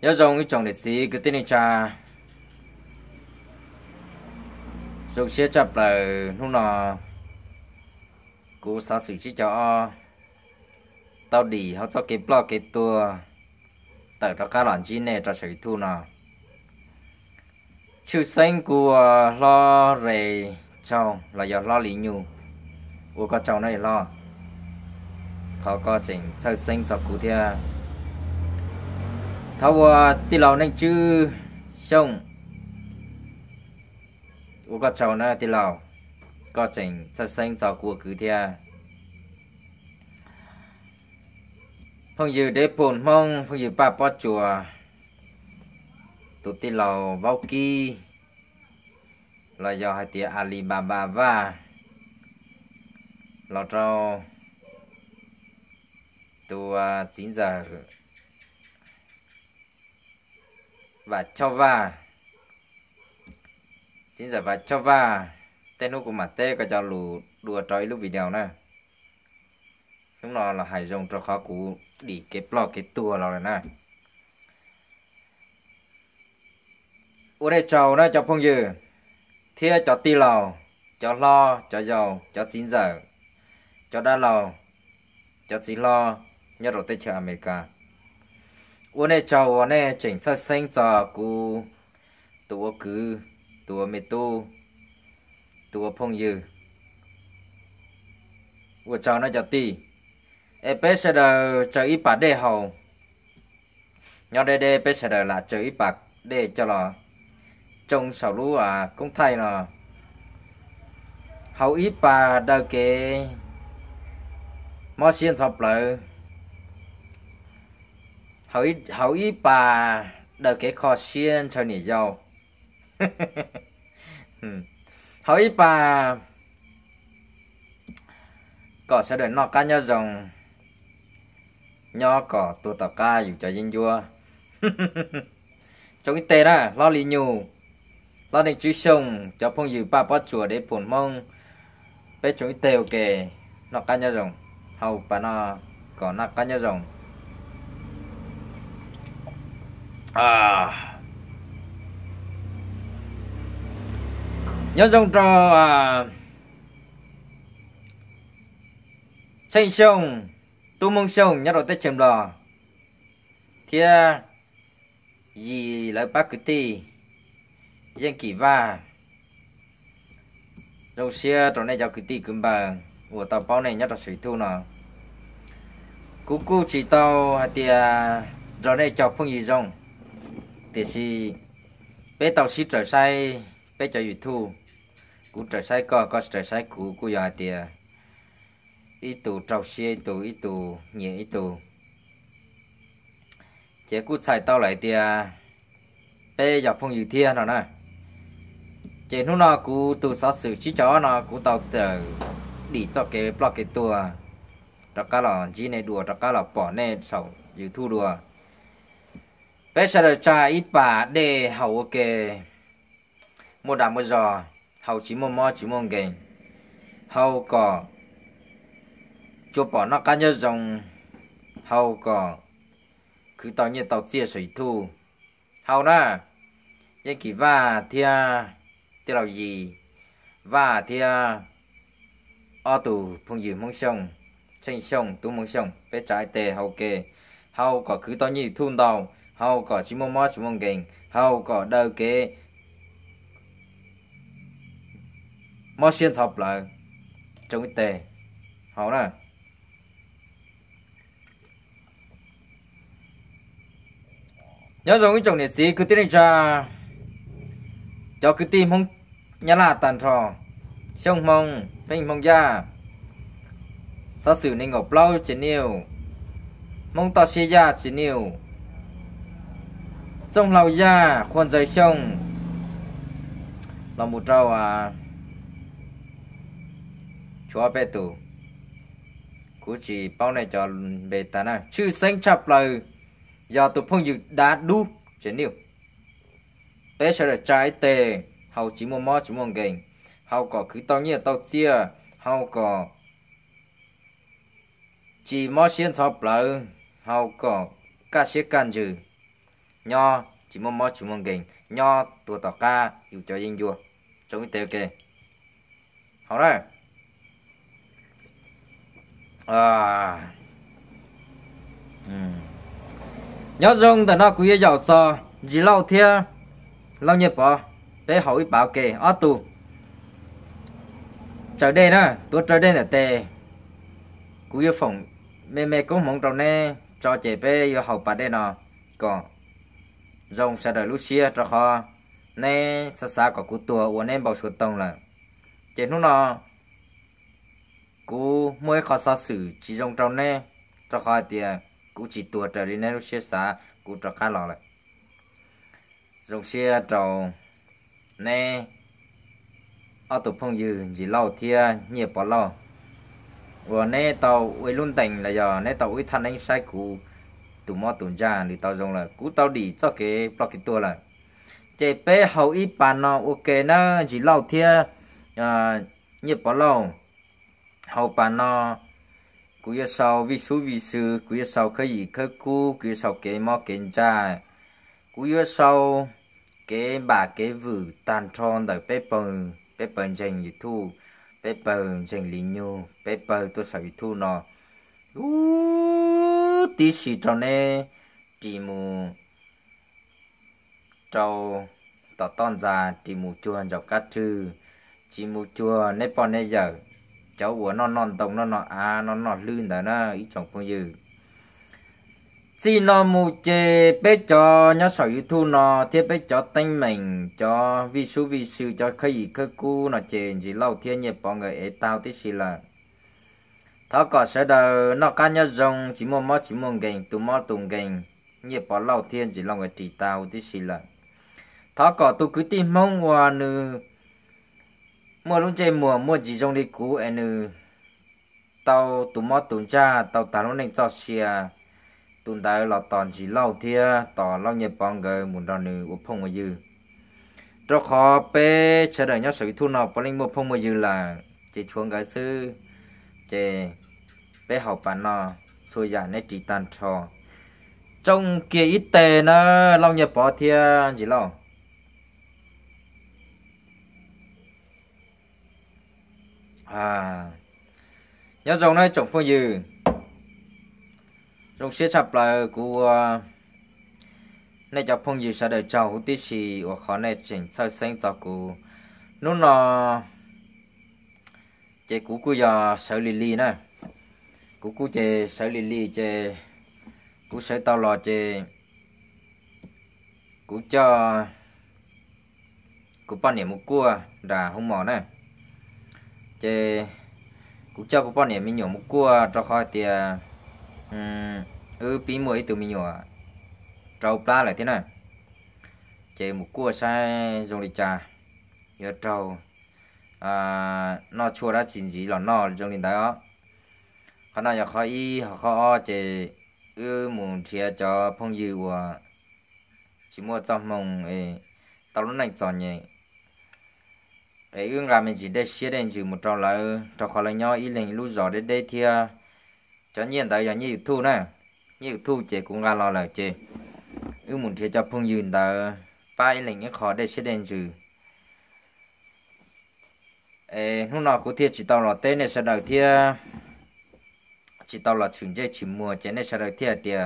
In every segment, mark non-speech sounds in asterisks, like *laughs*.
nhớ dòng cái chồng để sĩ cứ tên này cha dùng xe chập là lúc nào cú xa xử trí cho tao đi họ cho cái blog cái tua tại đó các loạn chi này cho sự thu nào chữ xanh của lo rề chồng là do lo lý nhu của con chồng này lo họ có chỉnh sơ sinh cho cụ thia thâu tí lâu nên chứ xong u có cháu nữa tí lâu có chỉnh sát xanh cháu của cứ thia phong dư để bồn mong phong dư ba bó chùa tụt tí lâu bao kỳ là do hai tía Alibaba và lọt rau từ 9 à, giờ và cho Vachova xin giả Vachova tên lúc của mà tê có cho lù đùa trói lúc video nè chúng nó là hải dùng cho khó cú đi cái blog cái tour này nè ở đây chào nó cho phong dư thế cho ti lò cho lo cho dầu cho xin giờ cho đa lò cho xin lo nhớ rồi tới chợ America 我呢叫我呢警察生找姑，多姑多没多多朋友，我找那叫弟，哎，别说的找一把对后，要得得别说的啦，找一把对叫了，种少路啊，cũng thay là hậu ít bà đầu kế, mất xin sập lợi hầu, ý hậu ý bà đợi cái kho xiên cho nhỉ giàu hầu ý bà có sẽ đợi nó cá nhau dòng nho cỏ tụ tàu ca dù cho dinh vua chống *laughs* tê đó lo lì nhù lo định chú sông cho phong dự ba bó chùa để phồn mông bé chống tiêu ok nó cá nhau dòng hầu bà nó có nó cá nhau dòng à, nhớ dòng trò à, tranh sông tu mông sông nhớ đầu tết chầm lò thì gì lại bác cứ tì dân kỳ va đầu xưa trò này cho cứ tì cứng bờ của tàu bao này nhớ nọ cú cú chỉ tàu hạt tiệt trò này cho phong gì rong thì si bé tàu si trời say bé trời dù thu cũng trở sai co co trời say cũ cũ giờ thì ít tù trầu xe ít tù ít tù nhẹ ít tù chế cú say tàu lại thì bé giờ phong dự thiên rồi nè chế nó nó cú tù sáu sự chỉ chó nó cú tàu từ đi cho cái block cái tua đó cả là gì này đùa đó cả là bỏ này sầu dự thu đùa bây giờ là cha ít bà để hậu kề một đám một giò hậu chỉ một mò chỉ một kề hậu có chụp bỏ nó cá nhân dòng hậu có cứ tao như tàu chia 水土好啦，一起哇天，第六二哇天，阿杜朋友梦想，真想都梦想，别再地后嘅，后個佢當然通道。hầu có chỉ mong mò chỉ mong kinh hầu có đâu kế mò xuyên thọc là trong cái tề hầu nè nhớ rồi cái chồng này gì cứ tin cho cho cứ tin không nhớ là tàn trò sông mong phanh mong ra sao xử nên ngọc lâu chỉ nhiều mong to xe ra chỉ nhiều xong lầu gia khuôn giấy sông là một trâu à chúa bé tù cú chỉ bao này cho bé ta nè chữ sinh chập lời do tụ phong dự đã đu trên nhiều bé sẽ là trái tề hầu chỉ mua mót chỉ mua gành hầu có cứ tao như tao chia hầu có chỉ mót xiên chập lời hầu có cả sẽ can trừ nho chỉ mong mơ chỉ mong gành nho tua tỏ ca dù cho yên vua trong cái à nhớ dùng từ nó cứ giàu cho chỉ lâu thia lâu nhiệt bỏ bé hỏi bảo kề ở tù trở đây nữa tôi trở đây là tề quý yêu phòng mẹ mẹ cũng mong trong này cho trẻ bé yêu học bà đây nọ còn รงชาดลุเชียจะขอในสสากกูตัววันเนบอกชวตรงลยเจนุนอกูเมื่ขอสสื่อจีรงตรงเน่จะขอเตียกูจีตัวจะลินเนลุเชียสากูจะฆ่าหลอเลยรงเชียจะเน่เอาตุวพงยืนจีเล่าเทียเงียบปลอดล่วันเน่ตัววัยลุ่นแต่งเลยอ่ะเน่ตัววัยท่านเองใช้กู tụ mò tụ già thì tao dùng là cú tao đi cho cái block cái tua là chế bé hậu ít bàn nó ok nó chỉ lâu thia à nhiệt bỏ lâu hậu bàn nó cú giờ sau vi số vi sư cú giờ sau cái gì cái cú cú giờ sau cái mò cái già cú giờ sau cái bà cái vự tàn tròn đời bé bần bé bần dành gì thu bé bần dành lý nhu bé bần tôi sợ gì thu nó Ooh tí xì cho nè chỉ mù trâu tỏ tòn già chỉ mù chua dọc cá trừ chỉ mù chua nè bọn nè giờ cháu của non non tông non non à non non lươn đã nó ít chồng con dư xin nó mù chê bé cho nhớ sở hữu thu nó thiết bé cho tanh mình cho vi su vi sư cho khơi khơi cu nó chê gì lâu thiên nhiệt bọn người ấy tao tí xì là thọ có sợ đầu nó cá nhân rồng chỉ mua mó chỉ mua gành tụ mó tùng gành như bỏ lâu thiên chỉ lo người trì tàu tí xì là thọ có tụ cứ tin mong hòa nữ mua lúc chơi mùa mua chỉ rồng đi cú em nữ tàu tụ mó tùng cha tàu tàn lúc nên cho xìa tụn đại là toàn chỉ lâu thiên tỏ lâu nhập bằng gờ muốn đòn nữ của phong mà dư cho khó bê chờ đợi nhau sử thu nộp bằng linh một phong mà dư là chỉ chuông cái sư chè bé học bà nọ xôi giả nét trí tàn trò trong kia ít tề nó lâu nhập bỏ thì gì lo à nhớ dòng này trồng phương dư trong xếp chập là của à, này cho phong dư sẽ đợi chào hữu tí xì và khó này chỉnh sơ sinh cho cụ nó là chế cũ của giờ sở lì lì này cú cú chè sở lì lì chè cú sở tao lò chè cú cho cú bao niệm một cua đà hung mỏ nè chè cú cho cú bao niệm mình nhổ một cua cho khỏi thì ừ pí mũi từ mình nhổ trâu pla lại thế này chè một cua sai dùng lịch trà giờ trâu à nó chua đã chín gì là nó trong linh đó khả năng khó y khó chế ư muốn chia cho phong dư và chỉ mua trong mong tao lúc này chọn nhỉ ấy ương làm mình chỉ để xé đen chỉ một trò là trò khó là nhau y lên lúc gió đến đây thì cho nhiên tại giờ như thu nè như thu chế cũng là lo là chế ư muốn chia cho phong dư ta ba y khó để xé đen chỉ ê hôm nào cũng thiệt chỉ tao là tên này sẽ đầu thiệt chỉ tàu là chuyển dây chỉ mua chén này sao được thiệt tiệt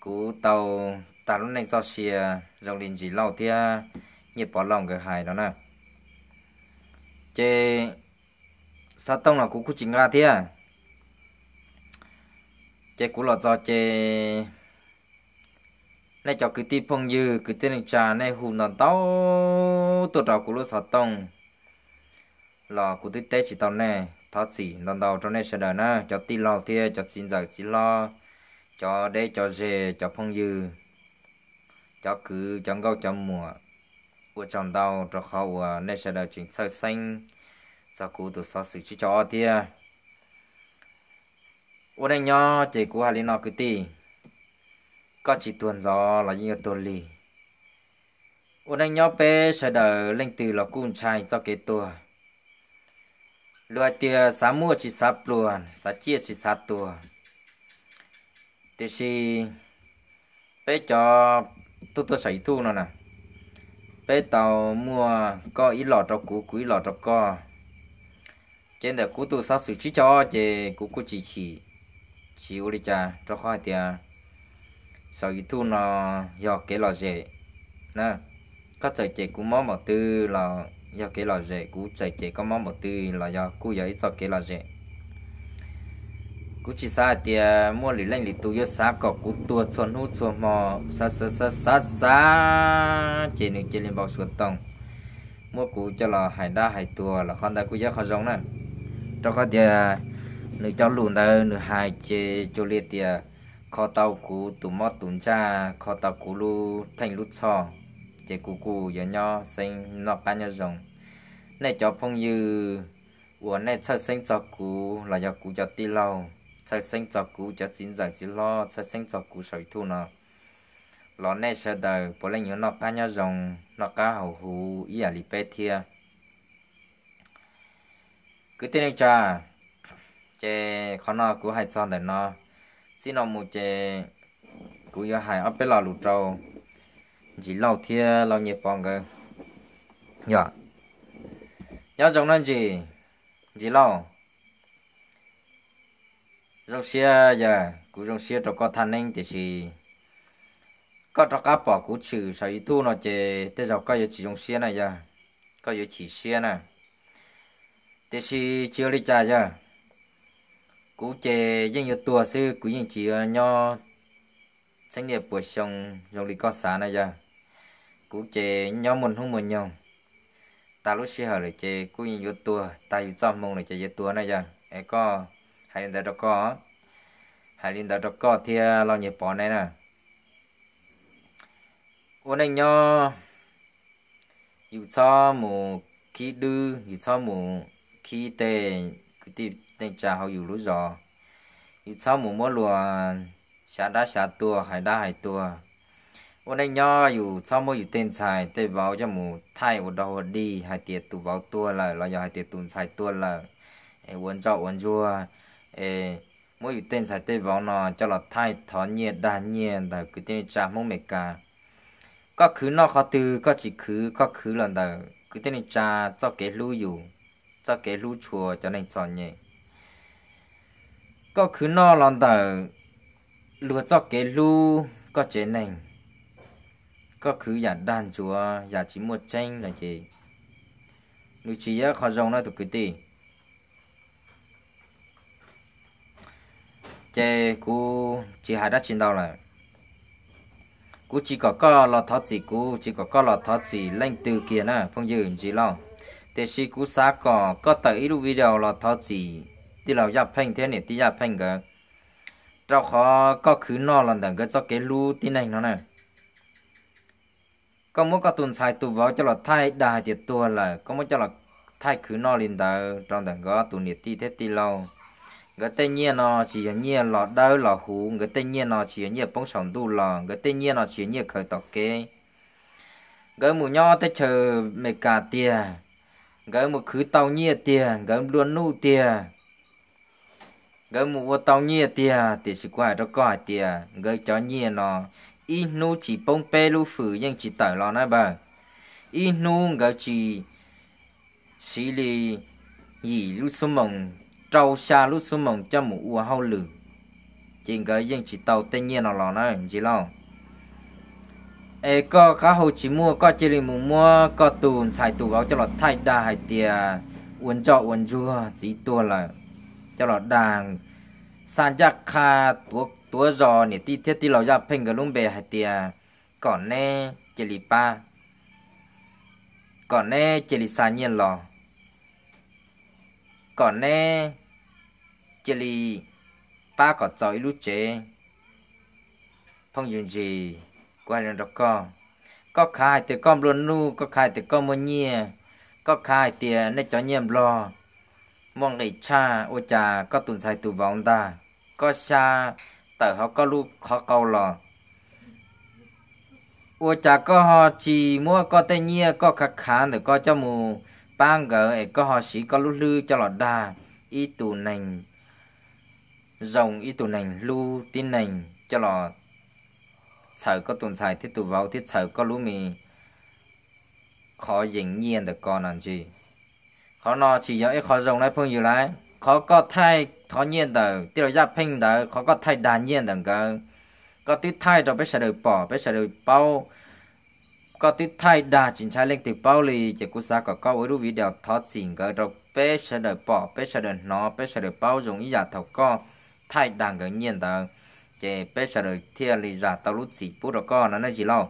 cú tàu ta lúc này cho xìa dòng liền gì lâu thiệt nhịp bỏ lòng cái hài đó nè chê sa tông là cú cú chính ra thiệt chê cú là do chê này cho cứ ti phong dư cứ tên trà này hùn nón tàu tôi đầu cú lúc sa tông là cú tí tế chỉ tàu này thọ chỉ lần đầu trong này sẽ đời na cho tin lo thia cho xin giờ xin lo cho để cho dê cho phong dư cho cứ chẳng gấu chẳng mùa của chọn đau cho khó của nên sẽ đợi chính sách xanh cho cụ tụ sao sự chỉ cho thia ở đây nhỏ chỉ của hà linh nó cứ ti có chỉ tuần gió là như tuần lì ở đây nhỏ bé sẽ đợi lên từ là cung trai cho kế tuổi lúa tia sá mua chỉ sá luồn sá chia chỉ sá tua thì si bé cho tu tu sấy thu nó nè bé tàu mua có ý lọ trọc cú cú lọ trọc co trên đời cú tu sá sử chỉ cho chè cú cú chỉ chỉ chỉ đi cha cho khoai khoa Sau ý thu nó do cái lọ dễ nè có thời chè cú mó mà tư là do cái là rẻ cú chạy chạy có món một tư là do cú giấy cho cái là rẻ cú chỉ sa thì à, mua lì lên lì tu yo xa có cú tua chuồn hút chuồn mò sa sa sa sa sa chỉ nên chỉ lên bao xuống tông mua cú cho là hải đa hải tua là con ta cú giấy khó giống nè cho có thì à, nữ cho lùn ta nữ hai chỉ cho liệt thì à, kho tàu cú tụ mót tụ cha kho tàu cú lu thành lút so chế cú cú giờ nho sinh nọ ba nhau rồng này cho phong như của này chơi sinh cho cú là giờ cú cho ti lâu chơi sinh cho cú cho chín giờ chỉ lo chơi sinh cho cú sợi thu nó lo này sợ đời bỏ lên nhớ nọ ba nhau rồng nọ cá hậu hú ý à lì bê thia cứ này cha chế khó nó cú hay cho để nó xin nó một chế cú giờ hay ở bên lò lụt trâu chỉ lâu thia lâu nhiệt bằng cái nhở nhớ trong nên gì chỉ lâu trong xe giờ cũng trong xe trong có thanh ninh thì chỉ có trong cá bỏ cũng trừ sau ít thu nó chỉ thế giờ có giờ chỉ trong xe này giờ có giờ chỉ xe này thì chỉ chưa đi trả giờ cú chè dân yêu tua sư cú dân chỉ nho sinh nghiệp buổi sông dòng lý có xá này giờ cú chè nhau mình không mình nhau ta lúc xưa là chè cú nhìn vô tua ta vô trong mông là chè vô tua này giờ ai có hai linh đạo đó có hai linh đạo đó có thì lo nhịp bỏ này nè ôn anh nhau dù cho mù khi đưa dù cho mù khi tề cứ tiếp tên trà hậu dù lúa giò dù cho mù mối lùa xả đá xả tua hải đá hải tua วันนี้ย่ออยู่ซ้อมอยู่เต็นชายเตะเบาจะหมูไทยอุดรดีหายเตียตูเบาตัวละเราอยากหายเตียตูนชายตัวละเอวันเจ้าวันจัวเอ mỗi ưu tên sai tên vào nó cho là thay thó nhiệt đa nhiệt là cứ tên cha mong mẹ cả có khứ nó khó từ có chỉ khứ có khứ lần đầu cứ tên cha cho cái lưu dù cho cái lưu chùa cho nên cho nhẹ có khứ nó lần đầu lúa cho cái lưu có chế nành cứ giả giả chỉ một tranh là gì nu chỉ ya khó rong nó tụ cái gì chè cú chỉ hai đã chín đâu là cú chỉ có có lọ thoát gì cú chỉ có có lọ thoát gì lên từ kia nè phong dư gì lo thế si cú xá có có tới lu video lọ thoát gì thì là giáp phanh thế này thì giáp phanh cái trao khó có cứ no lần đằng cái cho cái lưu tin này nó này có muốn có tuần sai tu vào cho là thay đại tiệt tu là có muốn cho là thay khứ nó lên đỡ trong đằng gõ tuần nhiệt ti thế ti lâu người tây nhiên nó chỉ nhiên lọ đau lọ hú người tây nhiên nó chỉ nhiên bông sòng đu lò người tây nhiên nó chỉ nhiên khởi tọc kế người mù nho tới chờ mẹ cả tiền người mù khứ tàu nhiên tiền cái luôn nu tiền người mù tàu nhiên tiền thì sự qua cho coi tiền người chó nhiên nó inu chỉ bông pe lu phử nhưng chỉ tở lo nai bờ inu ngờ chỉ xí lì gì lu số mồng trâu xa lu số mồng cho một u hao lử chỉ ngờ nhưng chỉ tàu tên nhiên nào lo nai chỉ lo ê có cá hồ chỉ mua có chỉ li mù mua có tù xài tù gấu cho lo thay đà hải tiề uốn cho uốn chua chỉ tua là cho lo đàng san giác kha tuộc tua giò nè ti thiết ti lò ra phênh cái lông bè hay tiề còn nè chè lì pa còn nè chè lì xa nhiên lò còn nè chè lì pa có cháu ít lúc chế phong dùng gì qua lên đọc co có khai từ con luôn nu có khai từ con mua nhia có khai tiề nó cho nhiên lò mong ngày cha ô cha có tuần sai tù vọng ta có xa tại họ có lu họ câu lò ô cha có họ chỉ mua có tây nhia có khả khả được có cho mù bang gỡ ấy có họ sĩ có lu lư cho lọt đa, y tù nành rồng y tù nành lu tin nành cho lọt sợ có tuần xài thiết tù vào thiết sợ có lú mì khó dính nhiên được con làm gì khó no chỉ dõi khó rồng lại phương như lại khó có thay khó nhiên đờ tiêu rồi gia pin đờ khó có thay đàn nhiên đờ cơ có tí thay rồi bây giờ được bỏ bây giờ được bao có tí thay đa chính trái lên từ bao lì chỉ cú sa có có với đủ video thọ chỉnh cơ rồi bây giờ được bỏ bây giờ được nó bây giờ được bao dùng ý giả thầu co thay đàn ngẫu nhiên đờ chỉ bây giờ được thiên lý giả tao lúc gì, bút rồi co nó nói gì lâu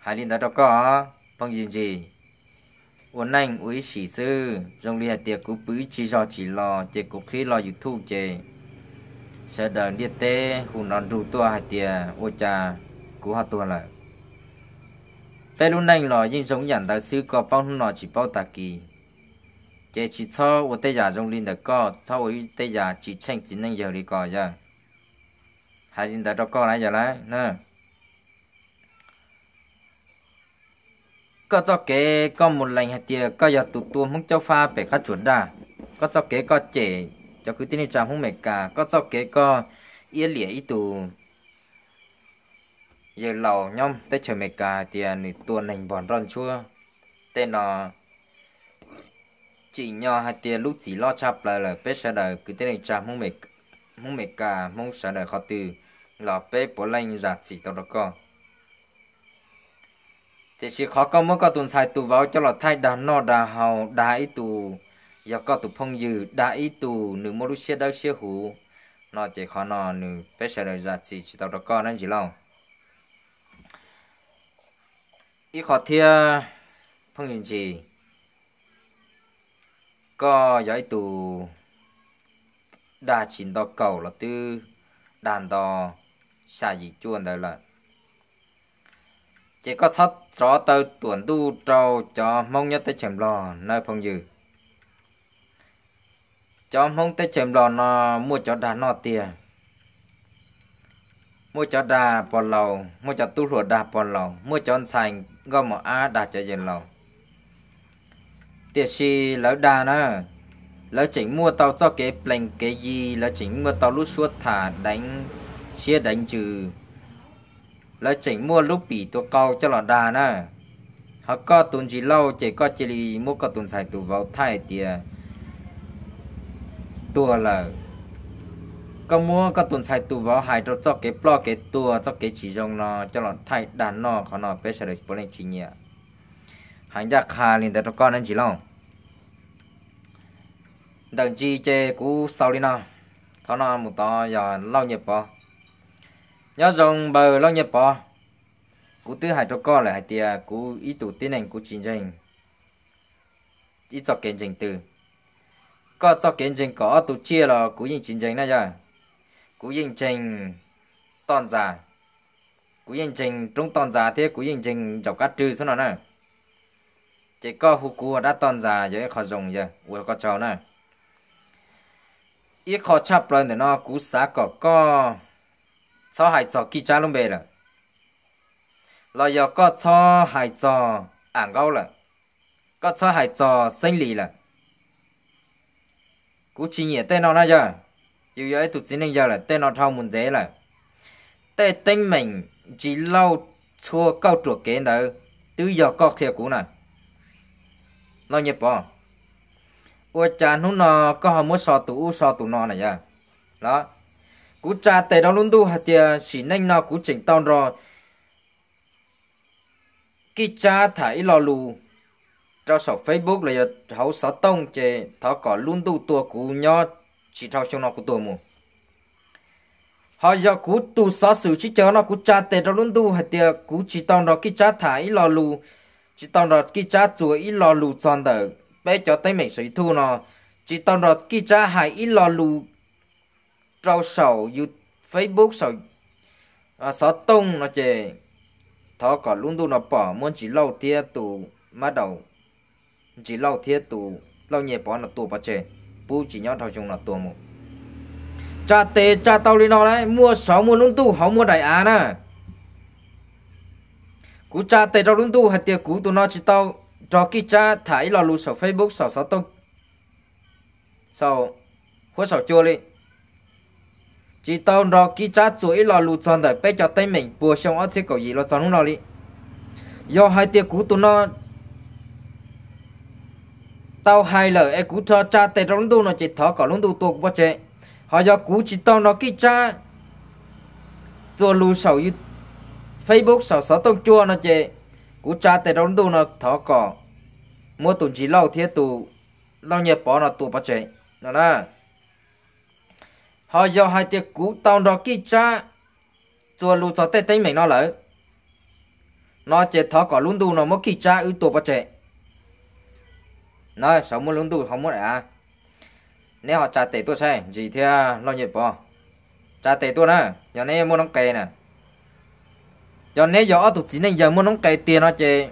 hai linh đó cho co phong gì gì วันนั้นอุ้ยสีซื้อจงเรียกเตียกูปื้อจีจอจีรอเตียกูคลีรออยู่ทูเจเสดเดียเตหุ่นนอนดูตัวหายเตียโอจากูหาตัวละแต่รุ่นนั้นรอยิ่งสงยันตาซื้อก็ป้องหุ่นนอจีป้องตากีเจจีชอวัตยาจงลินเดก็ชอวัตยาจีเชงจีนั่งเยอะดีก็ยังหายลินเดก็ก็ไรอย่างไรเนอะ có cho kế có một lành hạt tiề có giờ tụt tua muốn cho pha bể khát chuẩn đà có cho kế có trẻ cho cứ tin trạm không mệt cả có cho kế có yên lìa ít tù giờ lầu nhom tới chờ mệt cả tiền thì à, tuần nành bòn ròn chua tên nó chỉ nhỏ hạt tiề lúc chỉ lo chập là là bế đời cứ tin trạm không mệt không mệt cả mong sợ đời khó từ lọ bế bố lành giặt chỉ tao đó con chỉ chỉ khó có mới có tuần sai tu vào cho là thay đàn no đà hào đà ý tù và có tụ phong dư đà ý tù nữ mô lúc xe đau xe hủ nó chỉ khó nó nữ bé sợ đời giặt gì chỉ tao đó con nên chỉ lâu ý khó thia phong nhìn gì có giải tù đà chín đo cầu là tư đàn đò xa gì chuồn đời là chỉ có sót rõ tơ tuần tu trâu cho mong nhất tới chèm lò nơi phong dư cho mong tới chèm lò nó mua cho đà nó tiền mua cho đà bò lầu mua cho tu lụa đà bò lầu mua cho sành gom một a đà cho dền lầu tiền si lỡ đà nữa lỡ chỉnh mua tàu cho cái plành cái gì lỡ chỉnh mua tàu lút suốt thả đánh chia đánh trừ แล้วเจ๋งมั่วลูกปีตัวเกาเจ้าหลอดานะเขาก็ตุนจีเล่าเจ๋ก็เจรีมั่วก็ตุนใส่ตัวเบาไทยเตียตัวละก็มั่วก็ตุนใส่ตัวเบาหายตัวเจ้าเก็บปลอกเก็บตัวเจ้าเก็บฉีจงนอเจ้าหลอดไทยด้านนอกเขานอเป็นเฉลยปนจีเนี่ยหายจากคาลินแต่ตะก้อนนั้นจีเล่าดังจีเจกูเศร้าดีนะเขานอนมุตอยาเล่าเงียบปอ nhớ dùng bờ lo nhập bỏ cú tư hải cho co là hải tiề cú ít tủ tiến hành cú chiến tranh, ít cho kiến trình từ có cho kiến trình có tụ chia là cú nhìn chiến tranh này rồi cú nhìn trình toàn giả cú nhìn trình trung toàn giả thế cú nhìn trình dọc cắt trừ số nào nè chỉ có hú cú đã toàn giả dễ khó dùng giờ vừa có cháu nè ít khó chắp rồi để nó cú xá có co cho hai cho kí cha luôn bề là là giờ có cho hai cho ảng gấu là có cho hai cho sinh lý là cú chỉ nhẹ tên nó nãy giờ dù giờ tụt chính giờ là tên nó thao muốn thế là tên tinh mình chỉ lâu chua câu chuột kế đó tứ giờ có theo cú này lo nhịp bỏ ua chán hú nó có hầm mua sò tủ sò tủ nó này giờ à? đó cú cha tề đó luôn đủ hạt tiền chỉ nhanh nào cú chỉnh tao rồi khi cha thải lò lù cho sổ facebook là giờ hấu sáu tông chè thọ có luôn đủ tua cú nho chỉ thao cho nó cú tua mù họ giờ cú tu xóa sử chỉ cho nó cú cha tề đó luôn đủ hạt tiền cú chỉ tao rồi khi cha thải lò lù chỉ tao rồi khi cha chùa ít lò lù tròn đời bé cho tay mình sử thu nó chỉ tao rồi khi cha hải ít lò lù trâu sầu như Facebook sầu à, sở tung nó chè thọ cả luôn tu nó bỏ muốn chỉ lâu thiết tù má đầu chỉ lâu thiết tù lâu nhẹ bỏ nó tù bỏ chè bu chỉ nhau thao chung là tù một cha tê cha tao đi nó đấy mua sáu mua luôn tu không mua đại án à? cú cha tê tao luôn tu hạt tiệc cú tụi nó chỉ tao cho kia cha thải lò lù sở Facebook sở sở tung sau hứa sở chua đi chỉ tao đó kí cha chuỗi là lụt chọn đời bé cho tay mình bùa xong ăn sẽ cầu gì là chọn lúc đi do hai tia cú tụi nó tao hai lỡ e cú cho cha tay trong lúc nó chỉ thở cả lúc tuột bao chế họ do cú chỉ tao nó kí cha chua lù sầu như facebook sầu sáu tông chua nó chế cú cha tay trong lúc nó thở cả mua tụi chỉ lau thiết tụ lau nhẹ bỏ nó tụ bao chế nó là họ do hai tiệc cũ tao đó kia cha chùa lù cho tê tê mình nó lỡ nó chết thọ có luôn đu nó mất kia cha ưu tù bà trẻ nói sống muốn luôn đu không muốn à nếu họ trả tệ tôi xe gì thì lo nhiệt bò trả tệ tôi nè giờ này muốn nóng kề nè giờ này giờ tụt chỉ nên giờ muốn nóng kề tiền nó chê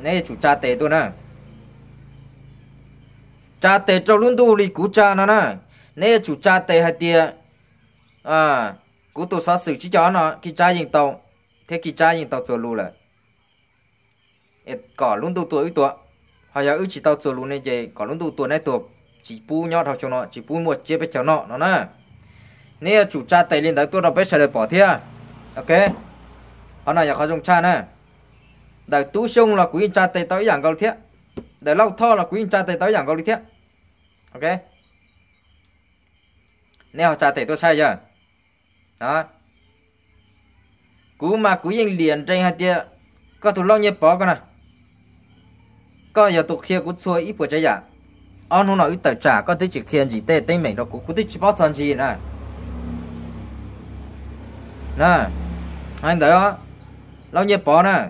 nếu chủ trả tệ tôi nè trả tệ cho luôn đu đi cú cha nó nè nếu chủ cha tề hay tia à cú tổ sao xử chỉ cho nó khi cha nhìn tàu thế khi cha nhìn tàu rồi lù là cỏ luôn tụ tuổi ít tụ họ giờ ít chỉ tàu rồi lù này vậy cỏ luôn tụ tuổi này tuổi, chỉ pu nhau thao cho nó chỉ pu một chia bé cháu nọ nó nè nếu chủ cha tề lên đấy tôi đâu bé sẽ được bỏ thia ok họ này giờ khó dùng cha nè đại tú sông là quý cha tề tới dạng câu thiết để lâu thọ là quý cha tề tới dạng câu thiết ok nếu họ trả tệ tôi sai giờ đó cú mà cú yên liền trên hai tia có tụ lo nhẹ bỏ con à có giờ tụ kia cú xuôi ít bữa chơi giả ông hôm nào ít tờ trả có tới chỉ khiên gì tệ tê mình đâu cú cú tới chỉ bao gì nè nè anh đó lo nhẹ bỏ nè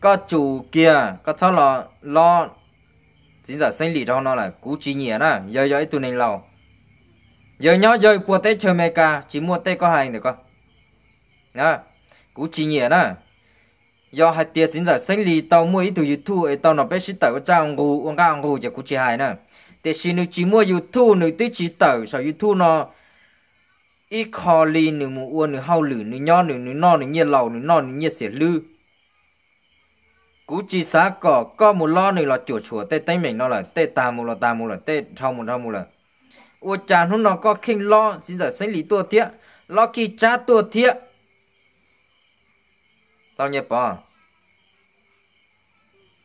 có chủ kia có thao lo lo chính giả sinh lý trong nó là cú chỉ nhẹ nè giờ giờ ít tụ này lâu giờ nhớ giờ qua tết chơi mê ca chỉ mua tết có hai được con nè cú chỉ nhẹ nè do hai tiệt chính giờ sinh lý tao mua ít từ youtube tao nó biết sĩ tàu có trang ngu ông cao ngu giờ cú chỉ hai nè tiệt sĩ nữ chỉ mua youtube nữ tiết chỉ tàu sau youtube nó ít khó li nữ mua uôn nữ hao lử nữ nhon nữ nữ non nữ nhiệt lầu nữ non nữ nhiệt xỉa lư cú chỉ xá cỏ có một lo nữ là chùa chùa tê tay mình nó là tê tà mù là tà mù là tê thau mù thau mù là ô cha nó nó có kinh lo xin giờ sinh lý tua thiệt lo kỳ cha tua thiệt tao nhớ bỏ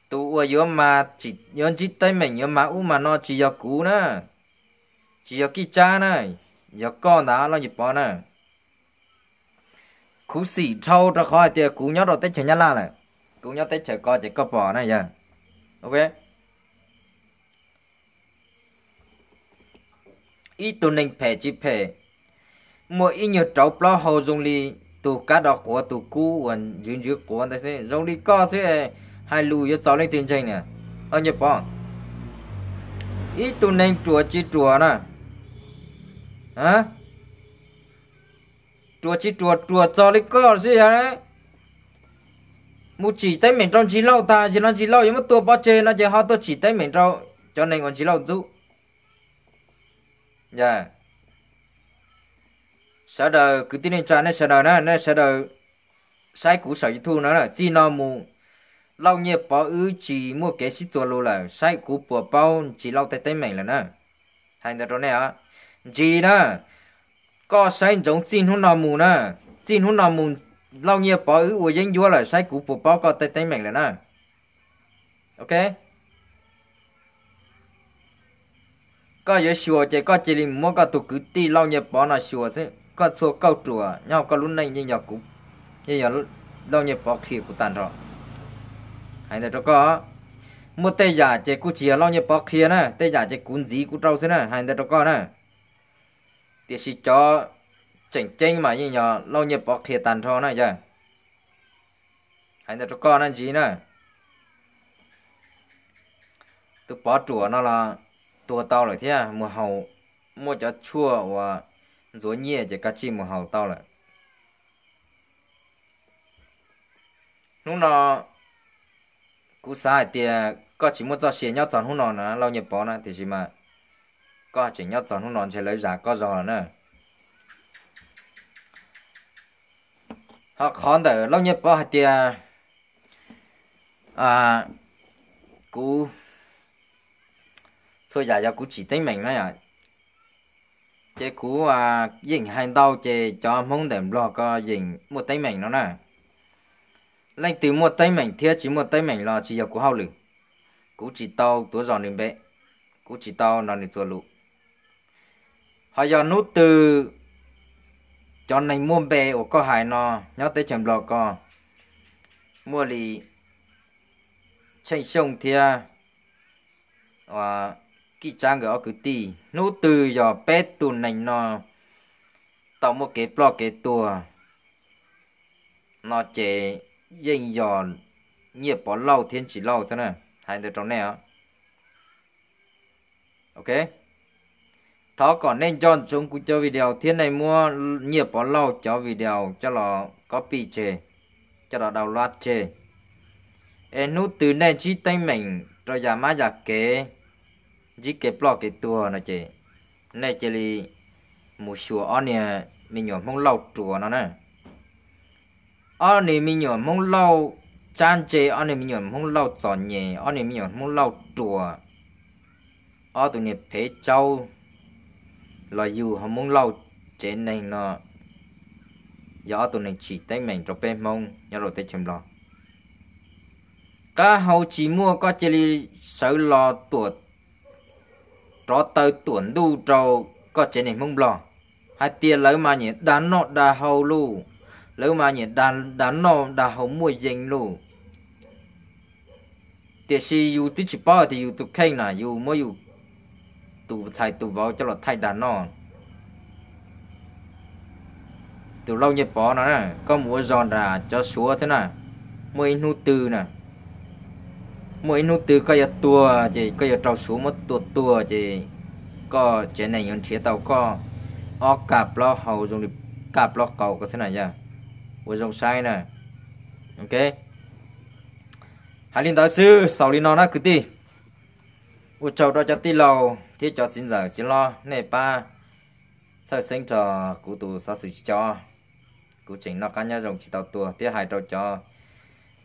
tu ô mà chỉ nhớ chỉ tay mình nhớ mà u mà nó chỉ giờ cũ nữa chỉ giờ kỳ cha này giờ con đã lo nhớ bỏ nữa cú xì trâu ra khỏi tiệt cú nhớ rồi tết chờ nhá la này cú nhớ tết chờ coi chỉ có bỏ này giờ ok ít tu nên phê chỉ phê mỗi ít nhiều trâu plo hồ dùng li tu cá đó của tu cú quần dưới dưới của anh ta sẽ dùng li co sẽ hai lù cho cháu lên tiền tranh nè ở nhập bản ít tu nên chùa chỉ chùa nè hả chùa chỉ chùa chùa cháu lên co sẽ hả mu chỉ tay mình trong chỉ lâu ta chỉ nó chỉ lâu nhưng mà tua bao chê nó chỉ họ tôi chỉ tay mình trong cho nên còn chỉ lâu giúp dạ sợ đời cứ tin cho nên sợ đời nó nó sợ đời sai cũ sợ thu nó là chi nó mù lâu nhiệt bỏ ứ chỉ mua cái xí tua luôn là sai cũ bỏ bao chỉ lâu tay tay mình là nó thành ra chỗ này á chỉ nó có sai giống tin hôn nào mù nó tin hôn nào mù lâu nhiệt bỏ ứ của dân vua là sai cũ bỏ bao có tay tay mình là nó ok có giờ sửa chỉ có chỉ định mua có tụ cứ ti lau nhập bỏ là sửa chứ có sửa câu chùa nhau có lúc này như nhỏ cũng như nhỏ lau nhập bỏ khi của tàn rồi hay là cho có mua tê giả chỉ cú chia lau nhập bỏ khi nè tê giả chỉ cuốn gì cú trâu xí nè hay là cho có nè thì chỉ cho chỉnh chỉnh mà như nhỏ lau nhập bỏ khi tàn rồi nè giờ hay là cho có nè gì nè tụ bỏ chùa nó là tao thế, à? hầu mua cho chua và cho cá chi hầu tao lúc nào sai thì mua xe nhau chọn hôn nào nữa lâu nhập bỏ nữa thì gì mà có chỉ nhau chọn hôn nào sẽ lấy giá có giò nữa họ khó đỡ lâu nhập bỏ thì à cú 所以 giờ cũng chỉ tính mình đấy à chế cú dính hai đau cho mong đệm lo có dính một tay mình nó nè lên từ một tay mình thiết chỉ một tay mình là chỉ giờ cú hậu lử cú chỉ tàu tua giòn lên bé, cú chỉ tàu là để tua lụ họ giờ nút từ cho nên mua bè của có hại nó nhớ tới chèm lo co mua lì chạy sông thia và kí trang gỡ cứ tì nú từ giờ bé tù nành nó tạo một cái blo cái tua nó chế dành giờ nghiệp bỏ lâu thiên chỉ lâu thế này hai đứa trong này á ok thó còn nên chọn chúng cũng cho video thiên này mua nghiệp bỏ lâu cho video cho nó copy chế cho nó download chế em nút từ nên chỉ tay mình rồi giả má giả kế chỉ cái blog cái tua nó chị này chị li một số anh nè mình nhổm mông lau chùa nó nè anh này mình nhổm mông lau chan chế anh này mình nhổm mông lau chọn nhẹ anh này mình nhổm mông lau chùa ở tụi này phế châu là dù họ mông lau chế này nó giờ tụi này chỉ tay mình cho bên mông nhớ rồi tay chìm lo cá hầu chỉ mua có chỉ li sợ lo tuột trò tơ tuần đu trâu có chế này mông lò hai tia lỡ mà nhỉ đàn nọ đà hầu lù lỡ mà nhỉ đàn đàn nọ đà hầu mua dính lù tia si yu tí chỉ bao thì yu tu khay nà yu mới yu tu thay tu vào cho là thay đàn nọ từ lâu nhịp bỏ nó nè có múa giòn ra cho xuống thế nè mới nu tư nè mỗi nút từ cái tua chỉ cái trâu số một tua tua chỉ có chế này những chế tàu có ó cạp lo hầu dùng để cạp lo cầu có thế này nha với dùng sai nè ok hai linh tái sư sau linh nó nó cứ đi u trâu đó cho tí lầu thiết cho xin giờ chỉ lo này ba sau sinh trò cụ tù sau sự cho cụ chỉnh nó cá nhau dùng chỉ tàu tua thiết hai trâu cho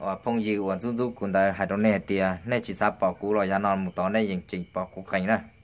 và ờ, phong gì của chúng du cũng đã hai đó nè thì nè chỉ sắp bỏ cú rồi ra non một tón này dành chỉnh bỏ cú cảnh này